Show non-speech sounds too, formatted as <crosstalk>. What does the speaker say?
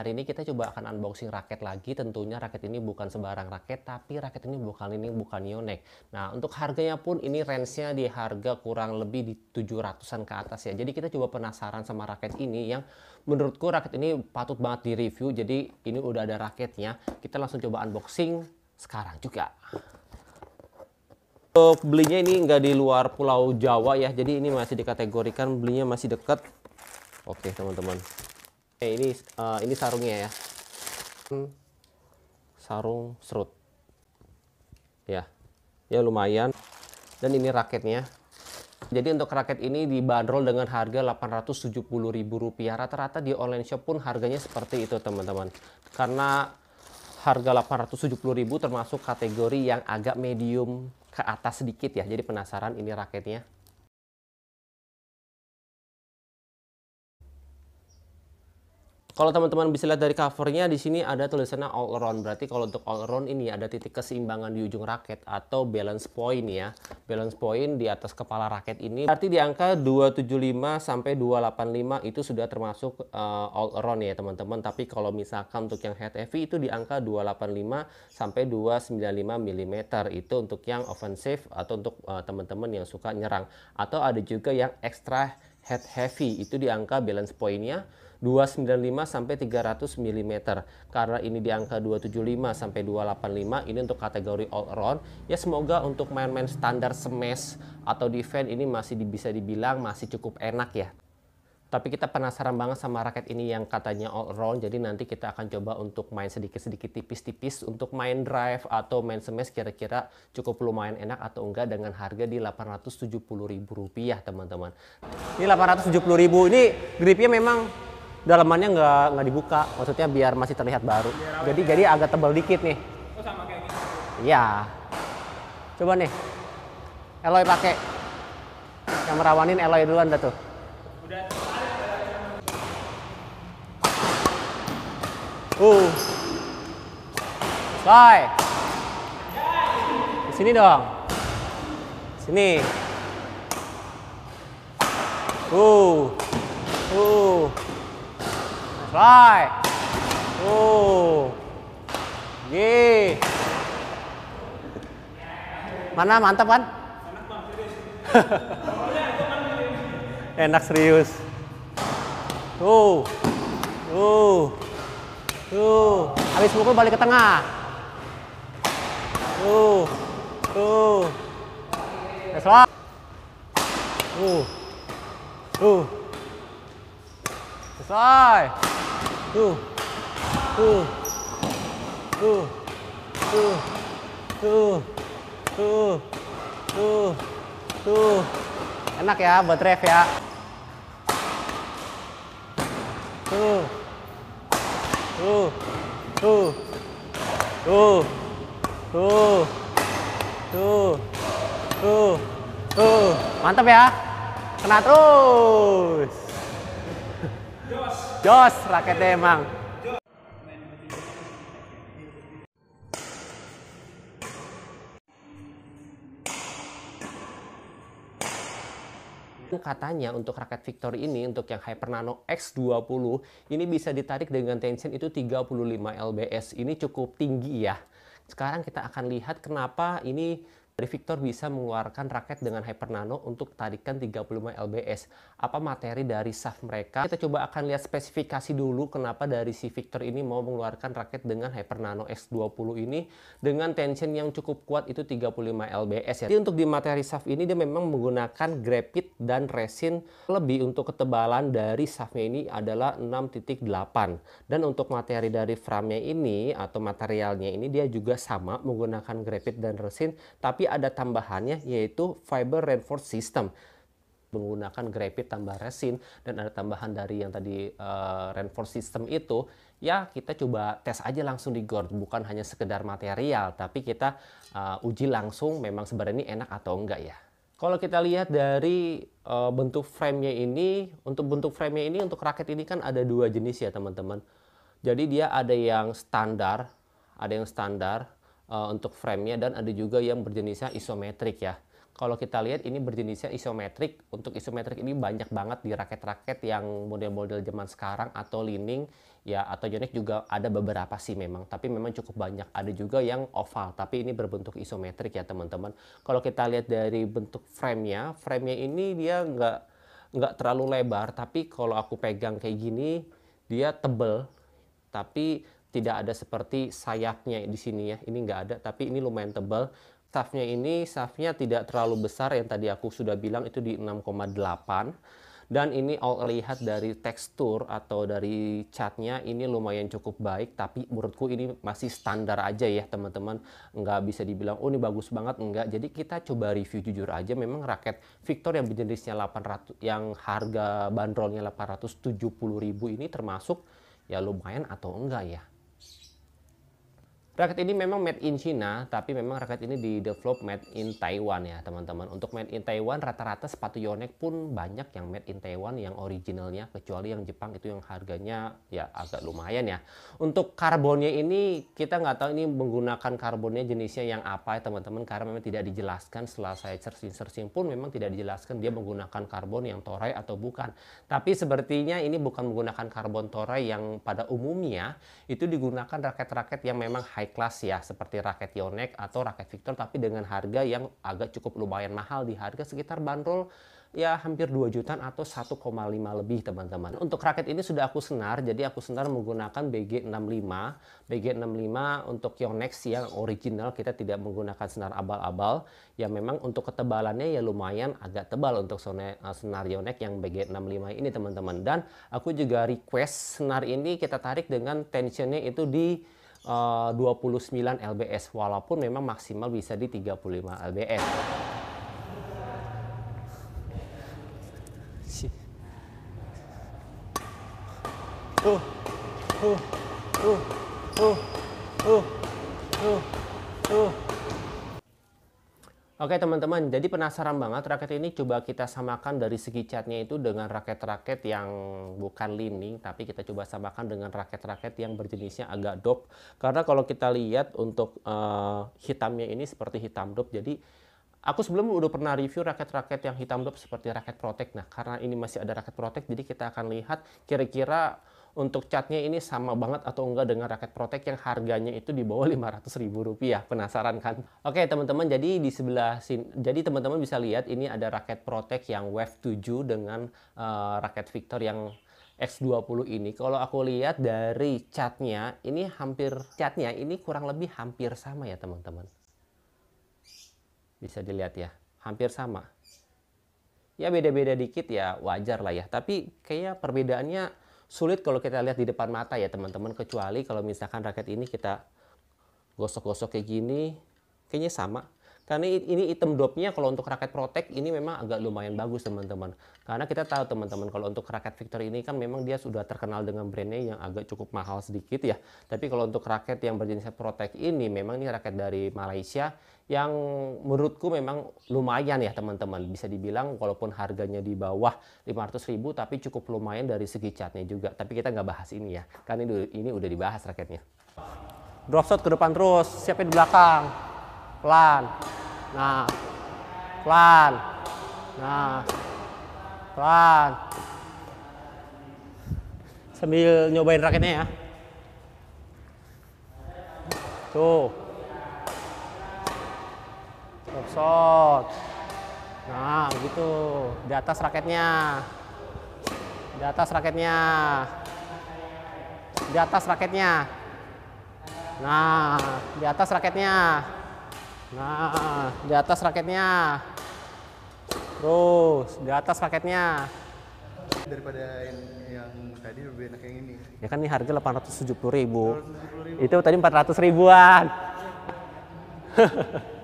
hari ini kita coba akan unboxing raket lagi. Tentunya raket ini bukan sebarang raket, tapi raket ini bukan ini bukan Yonex. Nah, untuk harganya pun ini range-nya di harga kurang lebih di 700-an ke atas ya. Jadi kita coba penasaran sama raket ini yang menurutku raket ini patut banget di-review. Jadi ini udah ada raketnya. Kita langsung coba unboxing sekarang juga. Untuk belinya ini nggak di luar Pulau Jawa ya, jadi ini masih dikategorikan belinya masih dekat. Oke teman-teman, Oke, eh, ini uh, ini sarungnya ya sarung serut ya ya lumayan dan ini raketnya jadi untuk raket ini dibanderol dengan harga Rp870.000 rata-rata di online shop pun harganya seperti itu teman-teman karena harga 870.000 termasuk kategori yang agak medium ke atas sedikit ya jadi penasaran ini raketnya Kalau teman-teman bisa lihat dari covernya di sini ada tulisannya all around. Berarti kalau untuk all around ini ada titik keseimbangan di ujung raket atau balance point ya. Balance point di atas kepala raket ini berarti di angka 275 sampai 285 itu sudah termasuk uh, all around ya teman-teman. Tapi kalau misalkan untuk yang head heavy itu di angka 285 sampai 295 mm itu untuk yang offensive atau untuk eh, teman-teman uh, yang suka nyerang atau ada juga yang extra head heavy itu di angka balance pointnya 295 sampai 300 mm. Karena ini di angka 275 sampai 285 ini untuk kategori all around. Ya semoga untuk main-main standar smash atau defense ini masih bisa dibilang masih cukup enak ya. Tapi kita penasaran banget sama raket ini yang katanya all round Jadi nanti kita akan coba untuk main sedikit-sedikit tipis-tipis untuk main drive atau main smash kira-kira cukup lumayan enak atau enggak dengan harga di Rp870.000 teman-teman. Ini Rp870.000. Ini gripnya memang dalamannya nggak nggak dibuka maksudnya biar masih terlihat baru jadi ya? jadi agak tebal dikit nih oh, gitu. iya coba nih Eloy pakai yang merawanin Eloy duluan dah tuh uh Slide. Di sini dong. Sini. Uh. Uh. Fly. Tuh. G. Mana mantap kan? <laughs> Enak serius. Tuh. Tuh. Tuh. Habis mukul balik ke tengah. Tuh. Tuh. That's right. Tuh. Tuh. Selesai tuh tuh tuh tuh tuh tuh tuh tuh enak ya buat rev ya tuh tuh tuh tuh tuh tuh tuh tuh mantap ya kena terus Jos raketnya emang. Katanya untuk raket Victory ini, untuk yang Hyper Nano X20, ini bisa ditarik dengan tension itu 35 lbs. Ini cukup tinggi ya. Sekarang kita akan lihat kenapa ini Victor bisa mengeluarkan raket dengan hyper nano untuk tarikan 35 lbs. Apa materi dari SAF mereka? Kita coba akan lihat spesifikasi dulu kenapa dari si Victor ini mau mengeluarkan raket dengan hyper nano X20 ini dengan tension yang cukup kuat itu 35 lbs ya. Jadi untuk di materi SAF ini dia memang menggunakan graphite dan resin lebih untuk ketebalan dari SAFnya ini adalah 6.8 dan untuk materi dari framenya ini atau materialnya ini dia juga sama menggunakan graphite dan resin tapi ada tambahannya yaitu fiber reinforced system menggunakan grafit tambah resin dan ada tambahan dari yang tadi uh, reinforced system itu ya kita coba tes aja langsung di gord bukan hanya sekedar material tapi kita uh, uji langsung memang sebenarnya ini enak atau enggak ya kalau kita lihat dari uh, bentuk framenya ini untuk bentuk framenya ini untuk raket ini kan ada dua jenis ya teman-teman jadi dia ada yang standar ada yang standar uh, untuk framenya dan ada juga yang berjenisnya isometrik ya. Kalau kita lihat ini berjenisnya isometrik. Untuk isometrik ini banyak banget di raket-raket yang model-model zaman sekarang atau lining ya atau Yonex juga ada beberapa sih memang tapi memang cukup banyak ada juga yang oval tapi ini berbentuk isometrik ya teman-teman kalau kita lihat dari bentuk framenya framenya ini dia nggak nggak terlalu lebar tapi kalau aku pegang kayak gini dia tebel tapi tidak ada seperti sayapnya di sini ya ini nggak ada tapi ini lumayan tebal staffnya ini staffnya tidak terlalu besar yang tadi aku sudah bilang itu di 6,8 dan ini all lihat dari tekstur atau dari catnya ini lumayan cukup baik tapi menurutku ini masih standar aja ya teman-teman nggak bisa dibilang oh ini bagus banget enggak jadi kita coba review jujur aja memang raket Victor yang jenisnya 800 yang harga bandrolnya 870.000 ini termasuk ya lumayan atau enggak ya Raket ini memang made in China, tapi memang raket ini di develop made in Taiwan ya teman-teman. Untuk made in Taiwan rata-rata sepatu Yonex pun banyak yang made in Taiwan yang originalnya, kecuali yang Jepang itu yang harganya ya agak lumayan ya. Untuk karbonnya ini kita nggak tahu ini menggunakan karbonnya jenisnya yang apa ya teman-teman, karena memang tidak dijelaskan setelah saya searching-searching pun memang tidak dijelaskan dia menggunakan karbon yang torai atau bukan. Tapi sepertinya ini bukan menggunakan karbon torai yang pada umumnya itu digunakan raket-raket yang memang high kelas ya, seperti raket Yonex atau raket Victor tapi dengan harga yang agak cukup lumayan mahal di harga sekitar bandrol ya hampir 2 jutaan atau 1,5 lebih teman-teman. Untuk raket ini sudah aku senar, jadi aku senar menggunakan BG65. BG65 untuk Yonex yang original kita tidak menggunakan senar abal-abal. Ya memang untuk ketebalannya ya lumayan agak tebal untuk eh, senar Yonex yang BG65 ini teman-teman. Dan aku juga request senar ini kita tarik dengan tensionnya itu di 29 eh, lbs walaupun memang maksimal bisa di 35 lbs uh, uh, uh, uh, uh, uh, uh. Oke teman-teman, jadi penasaran banget raket ini coba kita samakan dari segi catnya itu dengan raket-raket yang bukan lining, tapi kita coba samakan dengan raket-raket yang berjenisnya agak dop. Karena kalau kita lihat untuk uh, hitamnya ini seperti hitam dop, jadi Aku sebelumnya udah pernah review raket-raket yang hitam dop seperti raket Protect. Nah, karena ini masih ada raket Protect, jadi kita akan lihat kira-kira untuk catnya ini sama banget atau enggak dengan raket protek yang harganya itu di bawah ribu rupiah. Penasaran kan? Oke, teman-teman, jadi di sebelah sini jadi teman-teman bisa lihat ini ada raket protek yang Wave 7 dengan uh, raket Victor yang X20 ini kalau aku lihat dari catnya ini hampir catnya ini kurang lebih hampir sama ya teman-teman bisa dilihat ya hampir sama ya beda-beda dikit ya wajar lah ya tapi kayaknya perbedaannya sulit kalau kita lihat di depan mata ya teman-teman kecuali kalau misalkan raket ini kita gosok-gosok kayak gini kayaknya sama karena ini item dropnya kalau untuk raket Protek ini memang agak lumayan bagus teman-teman. Karena kita tahu teman-teman kalau untuk raket Victor ini kan memang dia sudah terkenal dengan brandnya yang agak cukup mahal sedikit ya. Tapi kalau untuk raket yang berjenis Protek ini memang ini raket dari Malaysia yang menurutku memang lumayan ya teman-teman. Bisa dibilang walaupun harganya di bawah 500 ribu tapi cukup lumayan dari segi catnya juga. Tapi kita nggak bahas ini ya, karena ini, ini udah dibahas raketnya. Drop shot ke depan terus, siapin di belakang. Pelan. Nah, pelan. Nah, pelan. Sambil nyobain raketnya ya. Tuh. Drop shot. Nah, begitu. Di atas raketnya. Di atas raketnya. Di atas raketnya. Nah, di atas raketnya. Nah, di atas raketnya. Terus, di atas raketnya. Daripada yang, yang tadi lebih enak yang ini. Ya kan ini harga 870 ribu. 870 ribu. Itu tadi 400 ribuan. <laughs>